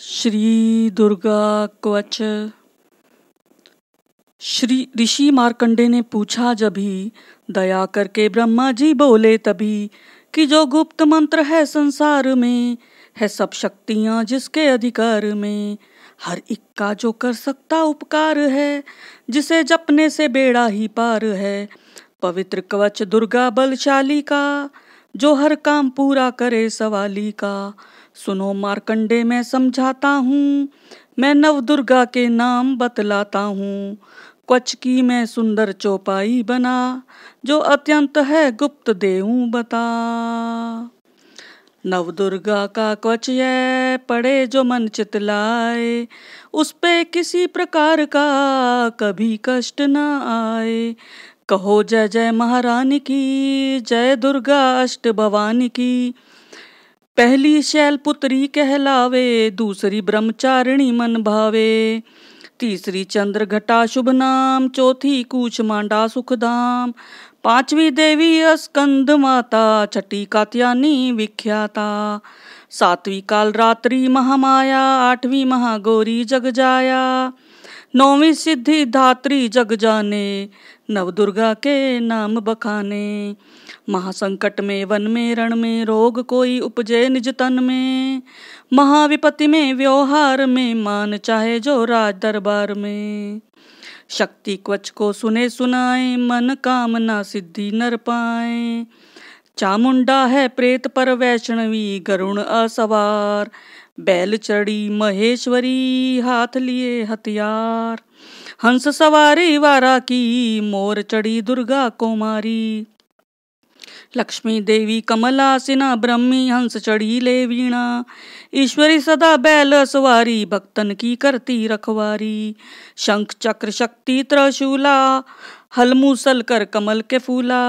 श्री दुर्गा क्वच श्री ऋषि मार्कंडे ने पूछा ही दया करके ब्रह्मा जी बोले तभी कि जो गुप्त मंत्र है संसार में है सब शक्तियां जिसके अधिकार में हर का जो कर सकता उपकार है जिसे जपने से बेड़ा ही पार है पवित्र कवच दुर्गा बलशाली का जो हर काम पूरा करे सवाली का सुनो मार्कंडे मैं समझाता हूँ मैं नव दुर्गा के नाम बतलाता हूँ क्वच की मैं सुंदर चौपाई बना जो अत्यंत है गुप्त देऊ बता नव दुर्गा का क्वच ये पड़े जो मन चितलाए उस पे किसी प्रकार का कभी कष्ट न आए कहो जय जय महारानी की जय दुर्गा अष्ट भवानी की पहली शैलपुत्री कहलावे दूसरी ब्रह्मचारिणी मन भावे तीसरी चंद्र घटा शुभ नाम चौथी कूच मांडा सुख धाम पांचवी देवी अस्कंद माता छठी कात्यानी विख्याता सातवीं काल रात्रि महामाया आठवीं महागौरी जग जाया नौवीं सिद्धि धात्री जग जाने नव दुर्गा के नाम बखाने महासंकट में वन में रण में रोग कोई उपजे निज तन में महाविपत्ति में व्यवहार में मान चाहे जो राज दरबार में शक्ति क्वच को सुने सुनाए मन कामना सिद्धि नर पाए चामुंडा है प्रेत पर वैष्णवी गरुण असवार बैल चढ़ी महेश्वरी हाथ लिए हथियार हंस सवारी वारा की मोर चढ़ी दुर्गा कुमारी लक्ष्मी देवी कमला सिना ब्रह्मी हंस चढ़ी ले वीणा ईश्वरी सदा बैल सवारी भक्तन की करती रखवारी शंख चक्र शक्ति त्रशूला हलमूसल कर कमल के फूला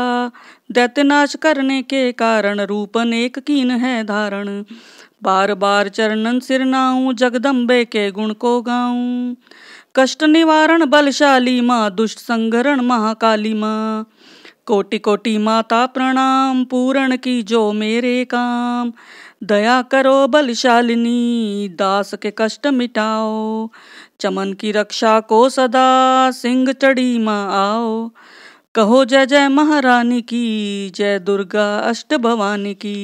दैत्यनाश करने के कारण रूपन एक कीन है धारण बार बार चरणन सिर नाऊं जगदम्बे के गुण को गाऊं कष्ट निवारण बलशाली माँ दुष्ट संगरण महाकाली माँ कोटि कोटि माता प्रणाम पूरण की जो मेरे काम दया करो बलशालिनी दास के कष्ट मिटाओ चमन की रक्षा को सदा सिंह चढ़ी माँ आओ कहो जय जय महारानी की जय दुर्गा अष्ट भवानी की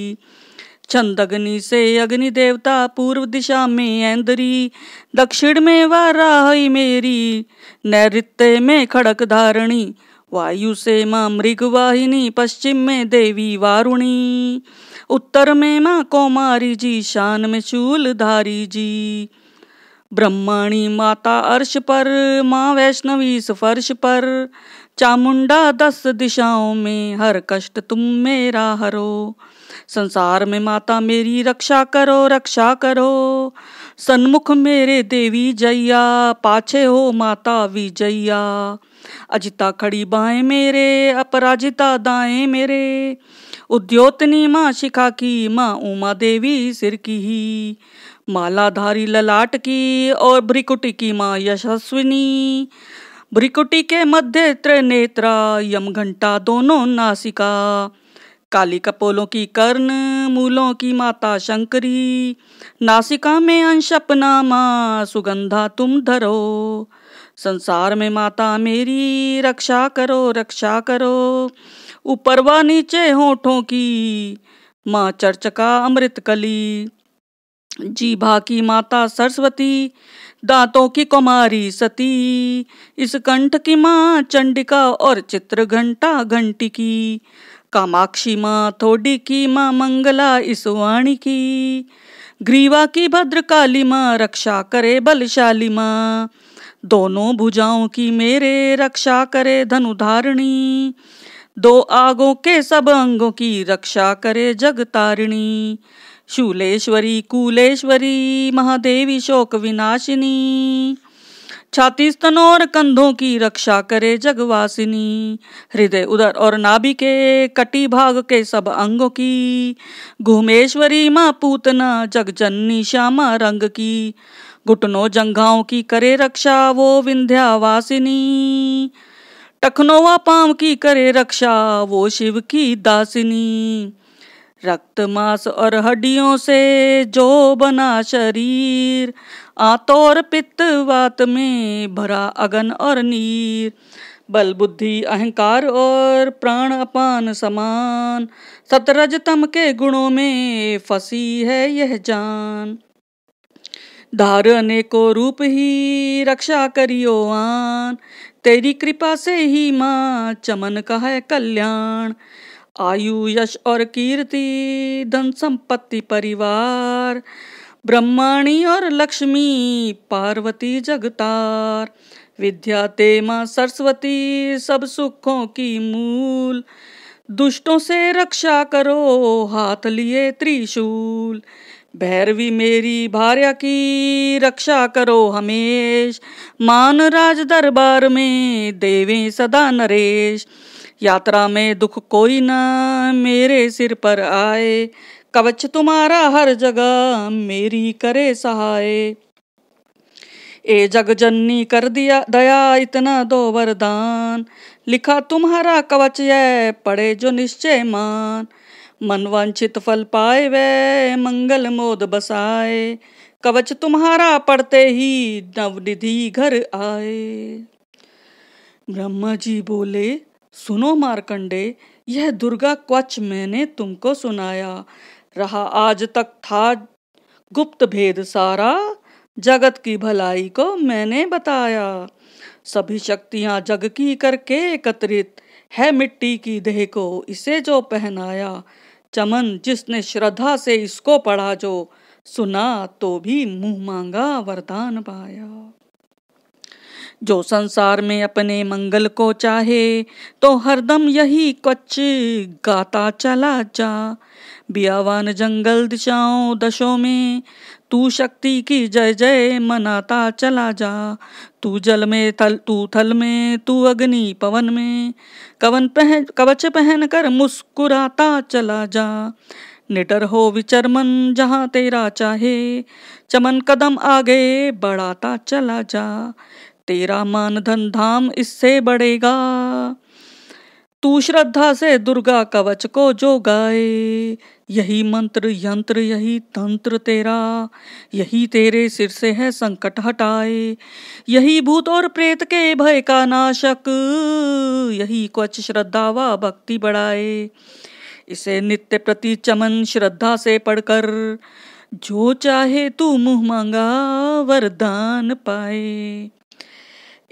अग्नि से अग्नि देवता पूर्व दिशा में ऐंदरी दक्षिण में वाराही मेरी नैत्य में खड़क धारणी वायु से माँ वाहिनी पश्चिम में देवी वारुणी उत्तर में माँ कौमारी जी शान में शूल धारी जी ब्रह्माणी माता अर्श पर माँ वैष्णवी स्फर्श पर चामुंडा दस दिशाओं में हर कष्ट तुम मेरा हरो संसार में माता मेरी रक्षा करो रक्षा करो सन्मुख मेरे देवी जैया पाछे हो माता विजैया अजिता खड़ी बाएं मेरे अपराजिता दाएं मेरे उद्योतनी माँ शिखा की माँ उमा देवी सिर की ही मालाधारी ललाट की और भ्रिकुटी की माँ यशस्विनी भ्रिकुटी के मध्य त्रिनेत्रा यम घंटा दोनों नासिका काली कपोलों की कर्ण मूलों की माता शंकरी नासिका में अंश अपना माँ सुगंधा तुम धरो संसार में माता मेरी रक्षा करो रक्षा करो ऊपर व नीचे होठों की माँ चर्च का अमृत कली जीभा की माता सरस्वती दांतों की कुमारी सती इस कंठ की माँ चंडिका और चित्र घंटा घंटी की कामाक्षी माँ थोड़ी की माँ मंगला इस वाणी की ग्रीवा की भद्रकाली माँ रक्षा करे बलशाली माँ दोनों भुजाओं की मेरे रक्षा करे धनुधारिणी दो आगों के सब अंगों की रक्षा करे जगतारिणी शूलेश्वरी कूलेश्वरी महादेवी शोक विनाशिनी छाती स्तनों और कंधों की रक्षा करे जगवासिनी हृदय उदर और नाभि के कटी भाग के सब अंगों की घूमेश्वरी माँ पूतना जननी श्यामा रंग की घुटनों जंघाओं की करे रक्षा वो विंध्यावासिनी व पाम की करे रक्षा वो शिव की दासिनी रक्त मांस और हड्डियों से जो बना शरीर आतोर पित्त वात में भरा अगन और नीर बल बुद्धि अहंकार और प्राण अपान समान सतरज तम के गुणों में फसी है यह जान धार अनेको रूप ही रक्षा करियो आन तेरी कृपा से ही माँ चमन का है कल्याण आयु यश और कीर्ति धन संपत्ति परिवार ब्रह्माणी और लक्ष्मी पार्वती जगतार विद्या ते माँ सरस्वती सब सुखों की मूल दुष्टों से रक्षा करो हाथ लिए त्रिशूल भैरवी मेरी भार्या की रक्षा करो हमेश मान राज दरबार में देवे सदा नरेश यात्रा में दुख कोई ना मेरे सिर पर आए कवच तुम्हारा हर जगह मेरी करे सहाय ए जग जननी कर दिया दया इतना दो वरदान लिखा तुम्हारा कवच है पड़े जो निश्चय मान मन वांछित फल पाए वे मंगल मोद बसाए कवच तुम्हारा पढ़ते ही नवनिधि घर आए ब्रह्मा जी बोले सुनो मार्कंडे यह दुर्गा क्वच मैंने तुमको सुनाया रहा आज तक था गुप्त भेद सारा जगत की भलाई को मैंने बताया सभी शक्तियां जग की करके एकत्रित है मिट्टी की देह को इसे जो पहनाया चमन जिसने श्रद्धा से इसको पढ़ा जो सुना तो भी मुंह मांगा वरदान पाया जो संसार में अपने मंगल को चाहे तो हरदम यही कच्छ गाता चला जा बियावान जंगल दिशाओं दशों में तू शक्ति की जय जय मनाता चला जा तू जल में थल तू थल में तू अग्नि पवन में कवन पहन कवच पहन कर मुस्कुराता चला जा निटर हो विचर मन जहाँ तेरा चाहे चमन कदम आगे बढ़ाता चला जा तेरा मान धन धाम इससे बढ़ेगा तू श्रद्धा से दुर्गा कवच को जो गाए यही मंत्र यंत्र यही तंत्र तेरा यही तेरे सिर से है संकट हटाए यही भूत और प्रेत के भय का नाशक यही क्वच श्रद्धा व भक्ति बढ़ाए इसे नित्य प्रति चमन श्रद्धा से पढ़कर जो चाहे तू मुंह मांगा वरदान पाए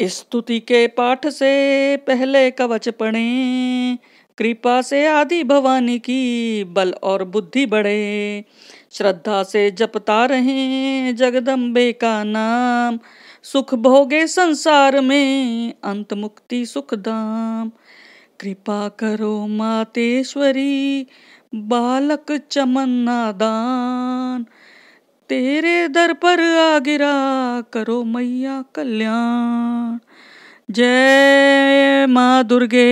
स्तुति के पाठ से पहले कवच पढ़े कृपा से आदि भवानी की बल और बुद्धि बढ़े श्रद्धा से जपता रहे जगदम्बे का नाम सुख भोगे संसार में अंत मुक्ति सुख दाम कृपा करो मातेश्वरी बालक चमन्ना दान तेरे दर पर आ गिरा करो मैया कल्याण जय माँ दुर्गे